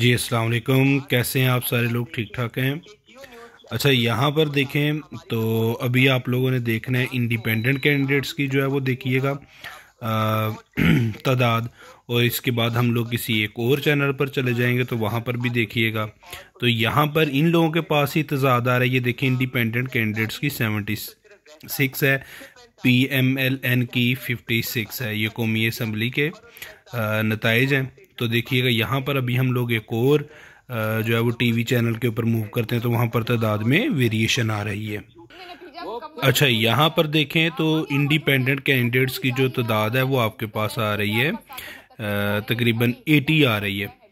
जी अस्सलाम वालेकुम कैसे हैं आप सारे लोग ठीक ठाक हैं अच्छा यहाँ पर देखें तो अभी आप लोगों ने देखना है इंडिपेंडेंट कैंडिडेट्स की जो है वो देखिएगा तादाद और इसके बाद हम लोग किसी एक और चैनल पर चले जाएंगे तो वहाँ पर भी देखिएगा तो यहाँ पर इन लोगों के पास ही तजाद आ रहा है ये देखिए इंडिपेंडेंट कैंडिडेट्स की सेवेंटी सिक्स है पी एम एल एन की 56 है ये कौमी असम्बली के नतज हैं तो देखिएगा यहाँ पर अभी हम लोग एक और जो है वो टीवी चैनल के ऊपर मूव करते हैं तो वहाँ पर तादाद में वेरिएशन आ रही है अच्छा यहाँ पर देखें तो इंडिपेंडेंट कैंडिडेट्स की जो तादाद है वो आपके पास आ रही है तकरीबन 80 आ रही है